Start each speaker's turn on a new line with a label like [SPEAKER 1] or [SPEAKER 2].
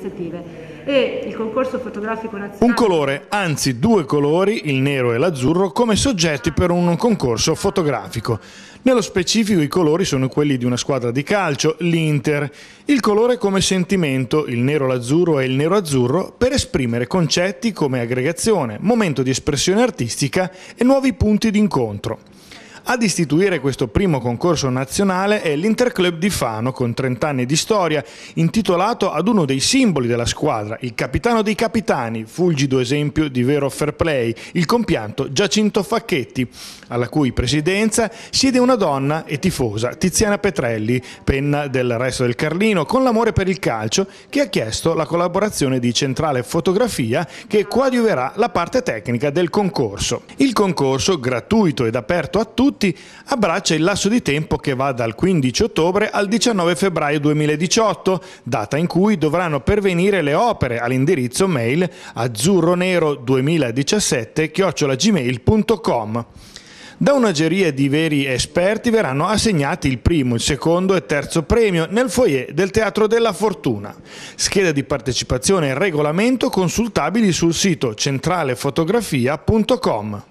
[SPEAKER 1] iniziative. E il concorso fotografico nazionale... Un colore, anzi due colori, il nero e l'azzurro, come soggetti per un concorso fotografico. Nello specifico i colori sono quelli di una squadra di calcio, l'Inter. Il colore come sentimento, il nero l'azzurro e il nero azzurro, per esprimere concetti come aggregazione, momento di espressione artistica e nuovi punti d'incontro. Ad istituire questo primo concorso nazionale è l'Interclub di Fano con 30 anni di storia, intitolato ad uno dei simboli della squadra, il capitano dei capitani, fulgido esempio di vero fair play, il compianto Giacinto Facchetti, alla cui presidenza siede una donna e tifosa, Tiziana Petrelli, penna del resto del Carlino, con l'amore per il calcio, che ha chiesto la collaborazione di Centrale Fotografia che coadiuverà la parte tecnica del concorso. Il concorso, gratuito ed aperto a tutti, tutti abbraccia il lasso di tempo che va dal 15 ottobre al 19 febbraio 2018, data in cui dovranno pervenire le opere all'indirizzo mail azzurronero2017-gmail.com. Da una geria di veri esperti verranno assegnati il primo, il secondo e terzo premio nel foyer del Teatro della Fortuna. Scheda di partecipazione e regolamento consultabili sul sito centralefotografia.com.